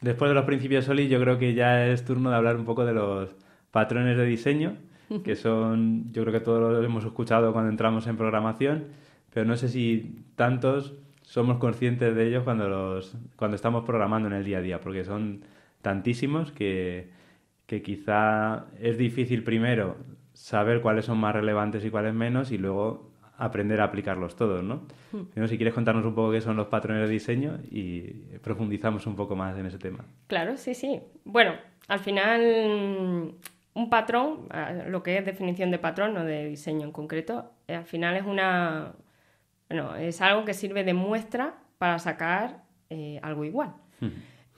Después de los principios Soli, yo creo que ya es turno de hablar un poco de los patrones de diseño, que son, yo creo que todos los hemos escuchado cuando entramos en programación, pero no sé si tantos somos conscientes de ellos cuando, los, cuando estamos programando en el día a día, porque son tantísimos que quizá es difícil primero saber cuáles son más relevantes y cuáles menos, y luego aprender a aplicarlos todos, hmm. ¿no? Si quieres contarnos un poco qué son los patrones de diseño y profundizamos un poco más en ese tema. Claro, sí, sí. Bueno, al final un patrón, lo que es definición de patrón, o de diseño en concreto, eh, al final es una bueno, es algo que sirve de muestra para sacar eh, algo igual. Hmm.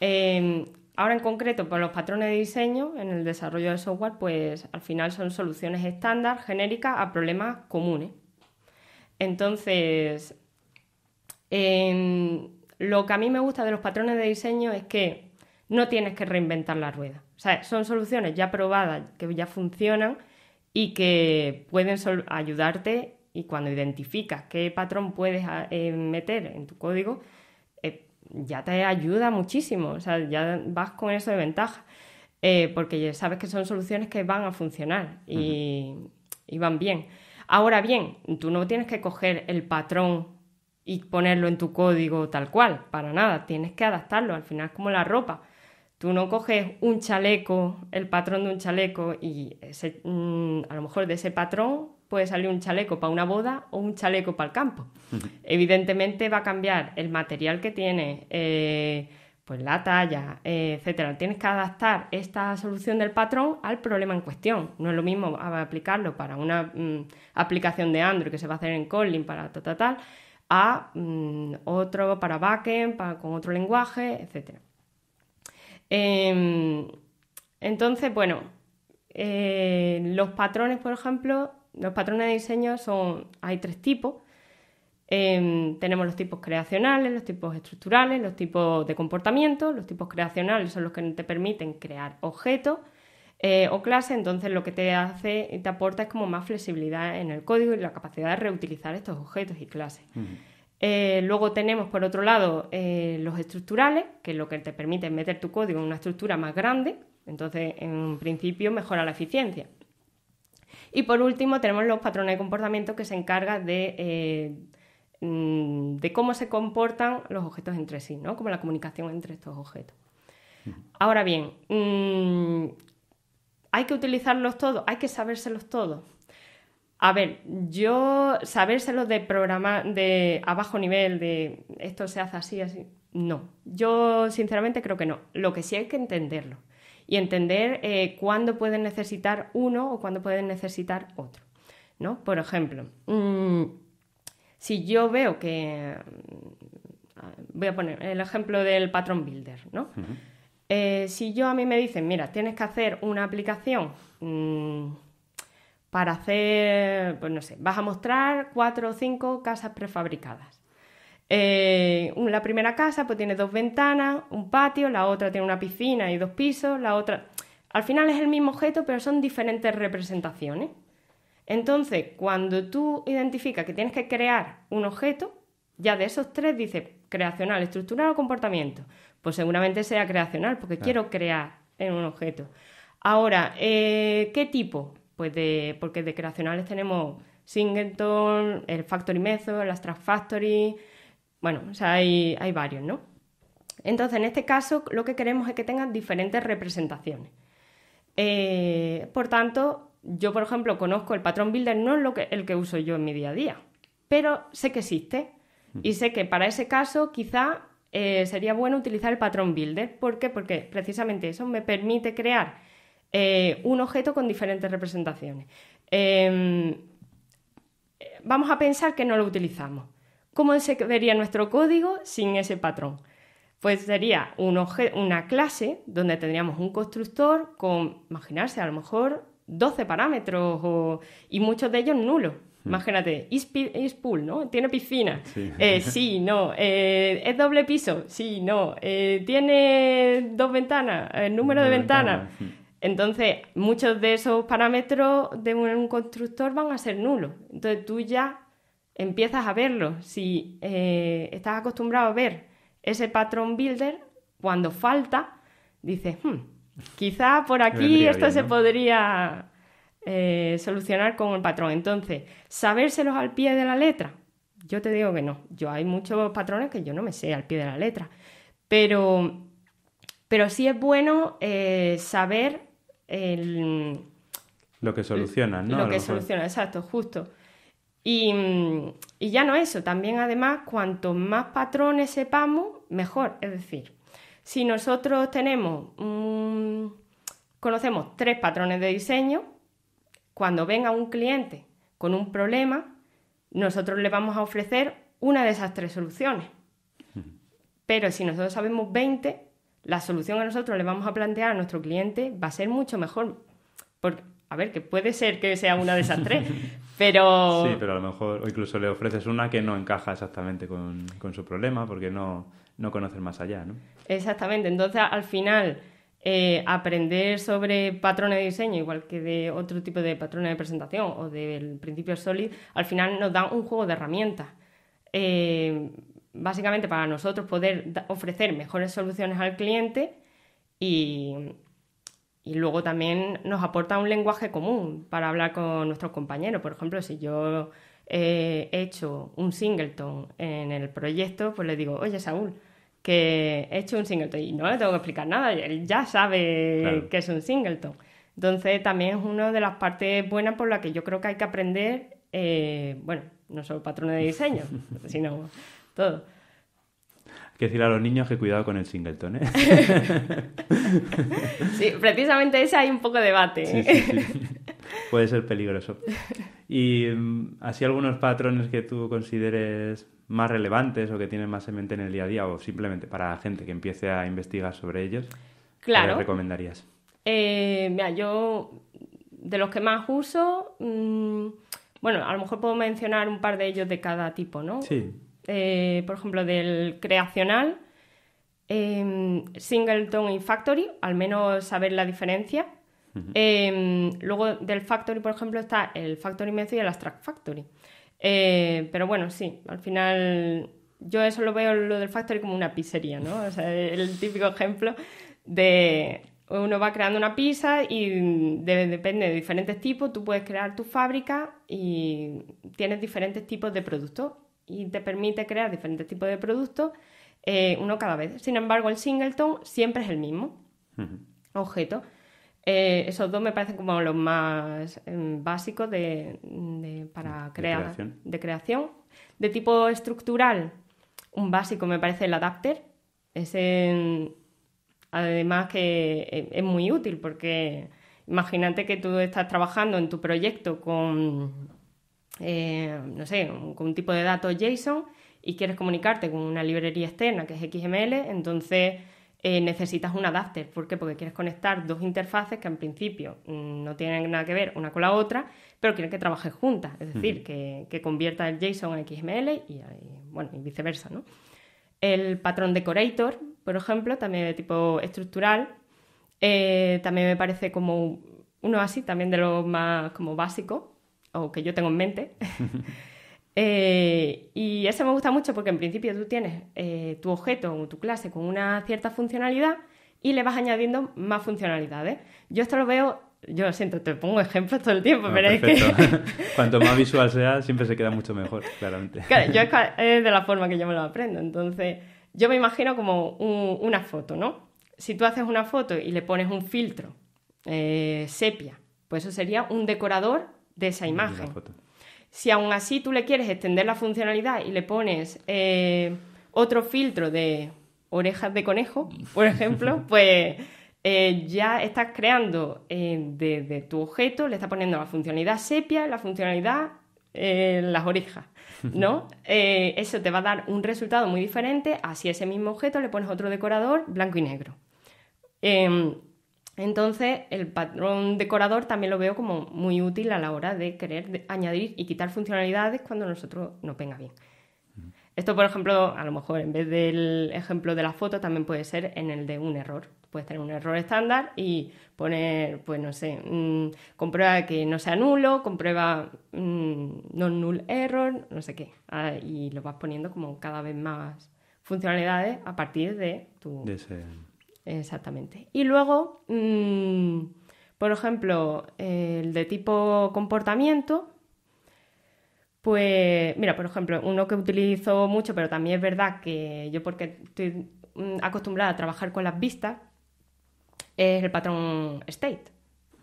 Em, ahora en concreto, por pues los patrones de diseño en el desarrollo del software, pues al final son soluciones estándar, genéricas, a problemas comunes. Entonces, lo que a mí me gusta de los patrones de diseño es que no tienes que reinventar la rueda. O sea, son soluciones ya probadas, que ya funcionan y que pueden ayudarte y cuando identificas qué patrón puedes ah, eh, meter en tu código, eh, ya te ayuda muchísimo, o sea, ya vas con eso de ventaja, eh, porque ya sabes que son soluciones que van a funcionar y van bien. Ahora bien, tú no tienes que coger el patrón y ponerlo en tu código tal cual, para nada, tienes que adaptarlo, al final es como la ropa. Tú no coges un chaleco, el patrón de un chaleco y mm, a lo mejor de ese patrón puede salir un chaleco para una boda o un chaleco para el campo. Evidentemente va a cambiar el material que tiene, eh, pues la talla, eh, etcétera. Tienes que adaptar esta solución del patrón al problema en cuestión. No es lo mismo aplicarlo para una mm, aplicación de Android que se va a hacer en Kotlin para tal, tal, tal, a mm, otro para backend, con otro lenguaje, etcétera. Em, entonces, bueno, eh, los patrones, por ejemplo, los patrones de diseño son, hay tres tipos. Em, tenemos los tipos creacionales, los tipos estructurales, los tipos de comportamiento. Los tipos creacionales son los que te permiten crear objetos eh, o clases, entonces lo que te hace y te aporta es como más flexibilidad en el código y la capacidad de reutilizar estos objetos y clases. Eh, luego tenemos, por otro lado, eh, los estructurales, que es lo que te permite meter tu código en una estructura más grande, entonces en principio mejora la eficiencia. Y por último tenemos los patrones de comportamiento que se encargan de Mm, de cómo se comportan los objetos entre sí, ¿no? Como la comunicación entre estos objetos. Ahora bien, mm, ¿hay que utilizarlos todos? ¿Hay que sabérselos todos? A ver, yo ¿Sabérselos de programa de a bajo nivel, de esto se hace así, así, no. Yo sinceramente creo que no. Lo que sí hay que entenderlo y entender eh, cuándo pueden necesitar uno o cuándo pueden necesitar otro, ¿no? Por ejemplo, mm, si yo veo que, mm, voy a poner el ejemplo del patrón builder, ¿no? Eh, si yo a mí me dicen, mira, tienes que hacer una aplicación mm, para hacer, pues no sé, vas a mostrar cuatro o cinco casas prefabricadas. Eh, la primera casa pues tiene dos ventanas, un patio, la otra tiene una piscina y dos pisos, la otra... Al final es el mismo objeto, pero son diferentes representaciones. Entonces, cuando tú identificas que tienes que crear un objeto, ya de esos tres dices creacional, estructural o comportamiento. Pues seguramente sea creacional, porque quiero crear en un objeto. Ahora, eh, ¿qué tipo? Pues de, porque de creacionales tenemos Singleton, el Factory Method, las Abstract Factory, bueno, o sea, hay, hay varios, ¿no? Entonces, en este caso, lo que queremos es que tengan diferentes representaciones. Eh, por tanto, yo, por ejemplo, conozco el patrón builder, no es lo que, el que uso yo en mi día a día, pero sé que existe mm. y sé que para ese caso quizá eh, sería bueno utilizar el patrón builder. ¿Por qué? Porque precisamente eso me permite crear eh, un objeto con diferentes representaciones. Em, vamos a pensar que no lo utilizamos. ¿Cómo se vería nuestro código sin ese patrón? Pues sería un una clase donde tendríamos un constructor con, imaginarse, a lo mejor 12 parámetros y muchos de ellos nulos. Hmm. Imagínate, is pool, ¿no? Tiene piscina. Sí, eh, no. Eh, es doble piso. Sí, no. Eh, tiene dos ventanas. El número de ventanas. Hmm. Entonces, muchos de esos parámetros de un constructor van a ser nulos. Entonces, tú ya empiezas a verlo. Si estás acostumbrado a ver ese patrón builder, cuando falta, dices, hmm, Quizá por aquí esto se podría eh, solucionar con el patrón. Entonces, ¿sabérselos al pie de la letra? Yo te digo que no. Yo hay muchos patrones que yo no me sé al pie de la letra. Pero, pero sí es bueno eh, saber lo que solucionan, ¿no? Lo que solucionan, exacto, justo. Y, y ya no eso, también además, cuanto más patrones sepamos, mejor. Es decir, si nosotros tenemos, conocemos tres patrones de diseño, cuando venga un cliente con un problema, nosotros le vamos a ofrecer una de esas tres soluciones. Pero si nosotros sabemos 20, la solución que nosotros le vamos a plantear a nuestro cliente va a ser mucho mejor. Porque, a ver, que puede ser que sea una de esas tres, pero... Sí, pero a lo mejor, o incluso le ofreces una que no encaja exactamente con, con su problema, porque no, no conocen más allá, ¿no? Exactamente. Entonces, al final, eh, aprender sobre patrones de diseño, igual que de otro tipo de patrones de presentación o del principio SOLID, al final nos da un juego de herramientas. Eh, básicamente para nosotros poder ofrecer mejores soluciones al cliente y, y luego también nos aporta un lenguaje común para hablar con nuestros compañeros. Por ejemplo, si yo eh, he hecho un singleton en el proyecto, pues le digo, oye Saúl, que he hecho un singleton y no le tengo que explicar nada, él ya sabe que es un singleton. Entonces también es una de las partes buenas por la que yo creo que hay que aprender, eh, bueno, no solo patrones de diseño, sino todo. Hay que decir a los niños que cuidado con el singleton, ¿eh? sí, precisamente ese hay un poco de debate. ¿eh? puede ser peligroso. Y mm, así algunos patrones que tú consideres más relevantes o que tienes más en mente en el día a día o simplemente para la gente que empiece a investigar sobre ellos, claro. ¿qué recomendarías? Eh, mira, yo de los que más uso, mm, bueno, a lo mejor puedo mencionar un par de ellos de cada tipo, ¿no? Sí. Eh, por ejemplo, del creacional, eh, Singleton y Factory, al menos saber la diferencia. Em, luego del Factory, por ejemplo, está el Factory Method y el Abstract Factory. Eh, pero bueno, sí, al final yo eso lo veo lo del Factory como una pizzería, ¿no? O sea, el típico ejemplo de uno va creando una pizza y depende de diferentes tipos, tú puedes crear tu fábrica y tienes diferentes tipos de productos y te permite crear diferentes tipos de productos, eh, uno cada vez. Sin embargo, el singleton siempre es el mismo objeto. Eh, esos dos me parecen como los más em, básicos de, para crear, creación. de creación. De tipo estructural, un básico me parece el adapter. en además que e, es muy útil porque imagínate que tú estás trabajando en tu proyecto con, eh, no sé, con un tipo de datos JSON y quieres comunicarte con una librería externa que es XML, entonces eh, necesitas un adapter. ¿Por qué? Porque quieres conectar dos interfaces que en principio mm, no tienen nada que ver una con la otra, pero quieren que trabajen juntas. Es decir, que, que, convierta el JSON en XML y, bueno, y viceversa. El patrón decorator, por ejemplo, también de tipo estructural, eh, también me parece como uno así, también de lo más como básico, o que yo tengo en mente. Eh, y eso me gusta mucho porque en principio tú tienes eh, tu objeto o tu clase con una cierta funcionalidad y le vas añadiendo más funcionalidades. Yo esto lo veo, yo lo siento, te pongo ejemplos todo el tiempo, ah, pero Cuanto más visual sea, siempre se queda mucho mejor, claramente. Claro, yo es, de la forma que yo me lo aprendo. Entonces, yo me imagino como una foto, ¿no? Si tú haces una foto y le pones un filtro eh, sepia, pues eso sería un decorador de esa imagen. Si aún así tú le quieres extender la funcionalidad y le pones eh, otro filtro de orejas de conejo, por ejemplo, pues eh, ya estás creando desde eh, de tu objeto, le estás poniendo la funcionalidad sepia, la funcionalidad las orejas, ¿no? eso te va a dar un resultado muy diferente a si ese mismo objeto le pones otro decorador blanco y negro. Em, entonces, el patrón decorador también lo veo como muy útil a la hora de querer añadir y quitar funcionalidades cuando nosotros no venga bien. Esto, por ejemplo, a lo mejor en vez del ejemplo de la foto, también puede ser en el de un error. Puedes tener un error estándar y poner, pues no sé, comprueba que no sea nulo, comprueba mm, no null error, no sé qué. Ah, y lo vas poniendo como cada vez más funcionalidades a partir de tu, Exactamente. Y luego, mm, por ejemplo, el de tipo comportamiento, pues mira, por ejemplo, uno que utilizo mucho, pero también es verdad que yo porque estoy mm, acostumbrada a trabajar con las vistas, es el patrón state.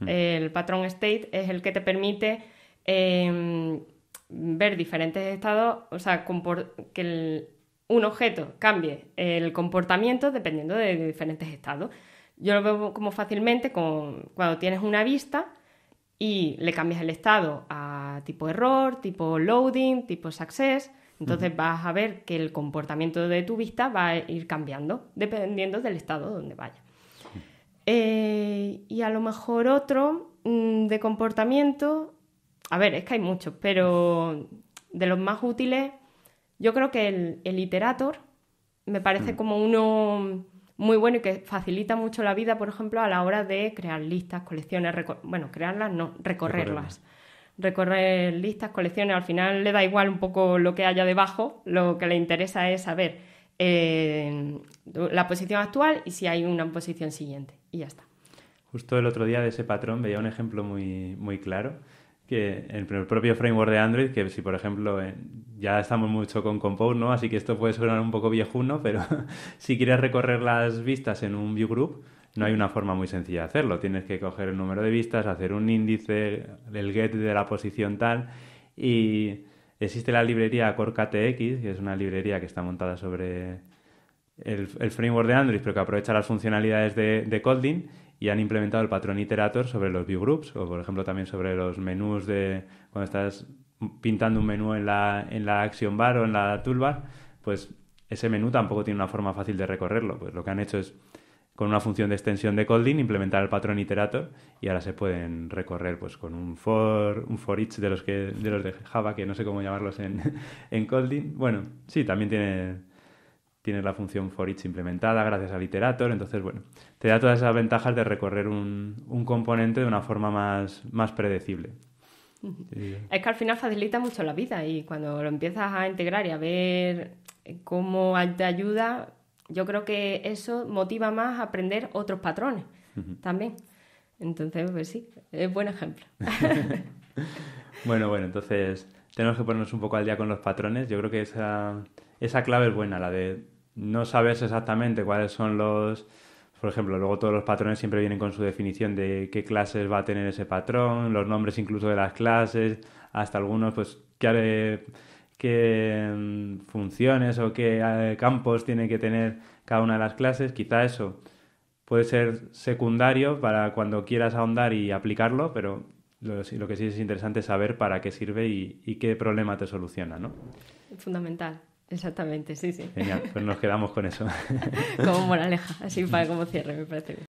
Mm. El patrón state es el que te permite em, ver diferentes estados, o sea, que el, un objeto cambie el comportamiento dependiendo de diferentes estados. Yo lo veo como fácilmente cuando tienes una vista y le cambias el estado a tipo error, tipo loading, tipo success. Entonces vas a ver que el comportamiento de tu vista va a ir cambiando dependiendo del estado donde vaya. Eh, y a lo mejor otro mm, de comportamiento, a ver, es que hay muchos, pero de los más útiles yo creo que el, iterator me parece mm. como uno muy bueno y que facilita mucho la vida, por ejemplo, a la hora de crear listas, colecciones, bueno, crearlas, no, recorrerlas. Recorrer listas, colecciones, al final le da igual un poco lo que haya debajo, lo que le interesa es saber eh, la posición actual y si hay una posición siguiente. Y ya está. Justo el otro día de ese patrón veía un ejemplo muy, muy claro que en el propio framework de Android, que si por ejemplo eh, ya estamos mucho con Compose, ¿no? Así que esto puede sonar un poco viejuno, pero si quieres recorrer las vistas en un view group, no hay una forma muy sencilla de hacerlo. Tienes que coger el número de vistas, hacer un índice, el get de la posición tal y existe la librería Core que es una librería que está montada sobre el, framework de Android, pero que aprovecha las funcionalidades de, de Kotlin y han implementado el patrón iterator sobre los view groups o por ejemplo también sobre los menús de cuando estás pintando un menú en la, en la action bar o en la toolbar, pues ese menú tampoco tiene una forma fácil de recorrerlo. Pues lo que han hecho es con una función de extensión de colding implementar el patrón iterator y ahora se pueden recorrer pues con un for un for each de los que de los de Java que no sé cómo llamarlos en en colding. Bueno, sí, también tiene tienes la función for each implementada gracias al iterator, entonces bueno, te da todas esas ventajas de recorrer un, componente de una forma más, más predecible. Es que al final facilita mucho la vida y cuando lo empiezas a integrar y a ver cómo te ayuda, yo creo que eso motiva más a aprender otros patrones también. Entonces, pues sí, es buen ejemplo. bueno, bueno, entonces tenemos que ponernos un poco al día con los patrones. Yo creo que esa, esa clave es buena, la de no sabes exactamente cuáles son los... Por ejemplo, luego todos los patrones siempre vienen con su definición de qué clases va a tener ese patrón, los nombres incluso de las clases, hasta algunos, pues, qué, mm, funciones o qué eh, campos tiene que tener cada una de las clases. Quizá eso puede ser secundario para cuando quieras ahondar y aplicarlo, pero lo, que sí es interesante es saber para qué sirve y, y qué problema te soluciona, ¿no? Fundamental. Exactamente, sí, sí. Genial, pues nos quedamos con eso. como moraleja, así para como cierre, me parece bien.